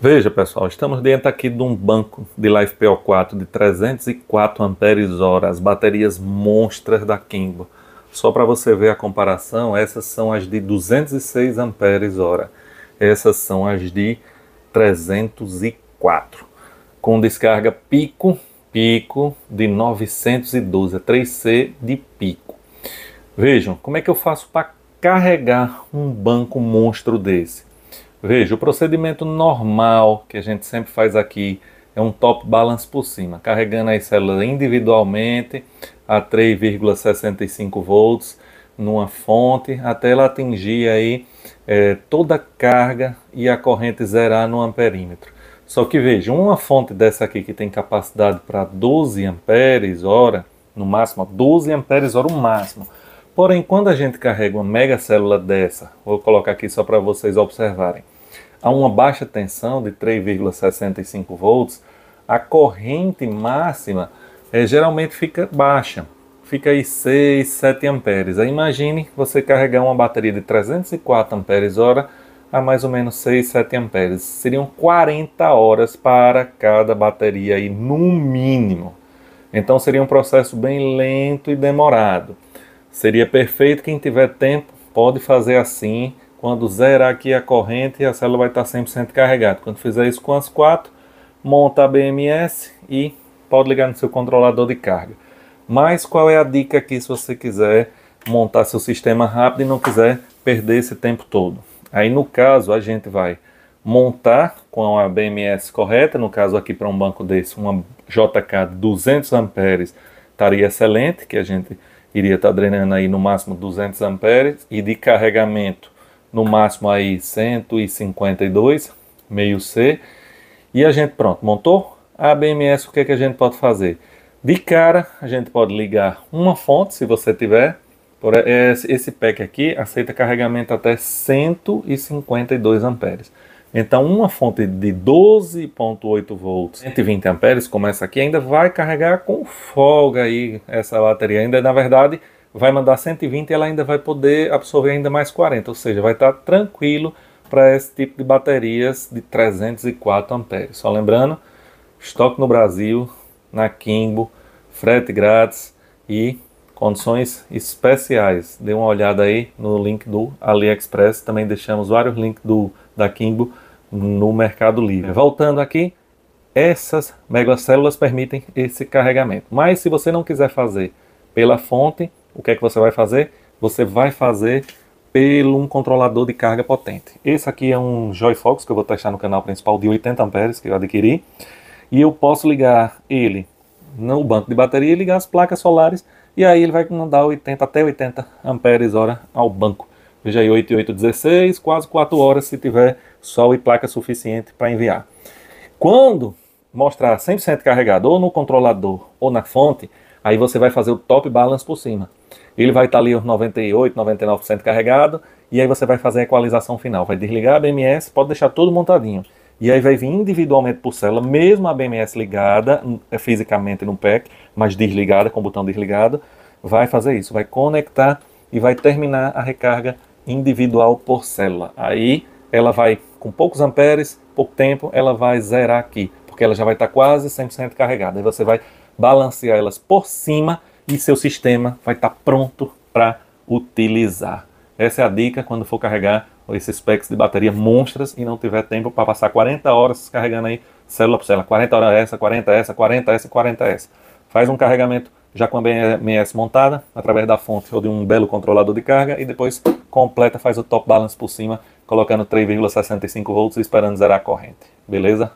Veja, pessoal, estamos dentro aqui de um banco de lifepo 4 de 304 amperes hora, as baterias monstras da Kimbo. Só para você ver a comparação, essas são as de 206 amperes hora. Essas são as de 304, com descarga pico, pico de 912, é 3C de pico. Vejam, como é que eu faço para carregar um banco monstro desse? Veja, o procedimento normal que a gente sempre faz aqui é um top balance por cima, carregando as células individualmente a 3,65 volts numa fonte até ela atingir aí é, toda a carga e a corrente zerar no amperímetro. Só que veja, uma fonte dessa aqui que tem capacidade para 12 amperes hora, no máximo 12 amperes hora o máximo. Porém, quando a gente carrega uma mega célula dessa, vou colocar aqui só para vocês observarem, a uma baixa tensão de 3,65 volts, a corrente máxima é, geralmente fica baixa, fica aí 6, 7 amperes. Aí imagine você carregar uma bateria de 304 amperes hora a mais ou menos 6, 7 amperes. Seriam 40 horas para cada bateria aí no mínimo. Então seria um processo bem lento e demorado. Seria perfeito quem tiver tempo, pode fazer assim. Quando zerar aqui a corrente, a célula vai estar 100% carregada. Quando fizer isso com as quatro, monta a BMS e pode ligar no seu controlador de carga. Mas qual é a dica aqui se você quiser montar seu sistema rápido e não quiser perder esse tempo todo? Aí no caso a gente vai montar com a BMS correta, no caso aqui para um banco desse, uma JK de 200 amperes estaria excelente, que a gente iria estar tá drenando aí no máximo 200 amperes e de carregamento no máximo aí 152, meio C. E a gente, pronto, montou a BMS o que, é que a gente pode fazer? De cara, a gente pode ligar uma fonte, se você tiver. Por esse pack aqui aceita carregamento até 152 amperes. Então, uma fonte de 12,8 volts, 120 amperes, começa aqui, ainda vai carregar com folga aí essa bateria. Ainda, na verdade, vai mandar 120 e ela ainda vai poder absorver ainda mais 40, ou seja, vai estar tranquilo para esse tipo de baterias de 304 amperes. Só lembrando, estoque no Brasil, na Kimbo, frete grátis e condições especiais. Dê uma olhada aí no link do AliExpress, também deixamos vários links do da Kimbo no Mercado Livre. Voltando aqui, essas células permitem esse carregamento. Mas se você não quiser fazer pela fonte, o que é que você vai fazer? Você vai fazer pelo um controlador de carga potente. Esse aqui é um JoyFox que eu vou testar no canal principal de 80 amperes que eu adquiri e eu posso ligar ele no banco de bateria e ligar as placas solares e aí ele vai mandar 80 até 80 amperes hora ao banco. Veja aí 8816, quase 4 horas se tiver sol e placa suficiente para enviar. Quando mostrar 100% carregado ou no controlador ou na fonte, aí você vai fazer o top balance por cima. Ele vai estar tá ali os 98, 99% carregado e aí você vai fazer a equalização final. Vai desligar a BMS, pode deixar tudo montadinho. E aí vai vir individualmente por célula, mesmo a BMS ligada é, fisicamente no PEC, mas desligada, com o botão desligado, vai fazer isso, vai conectar e vai terminar a recarga individual por célula. Aí ela vai, com poucos amperes, pouco tempo, ela vai zerar aqui, porque ela já vai estar quase 100% carregada. Aí você vai balancear elas por cima e seu sistema vai estar pronto para utilizar. Essa é a dica quando for carregar esses packs de bateria monstras e não tiver tempo para passar 40 horas carregando aí célula por célula, 40 horas é essa, 40 é essa, 40 é essa, 40 essa. Faz um carregamento já com a BMS montada, através da fonte ou de um belo controlador de carga, e depois completa, faz o top balance por cima, colocando 3,65 volts e esperando zerar a corrente. Beleza?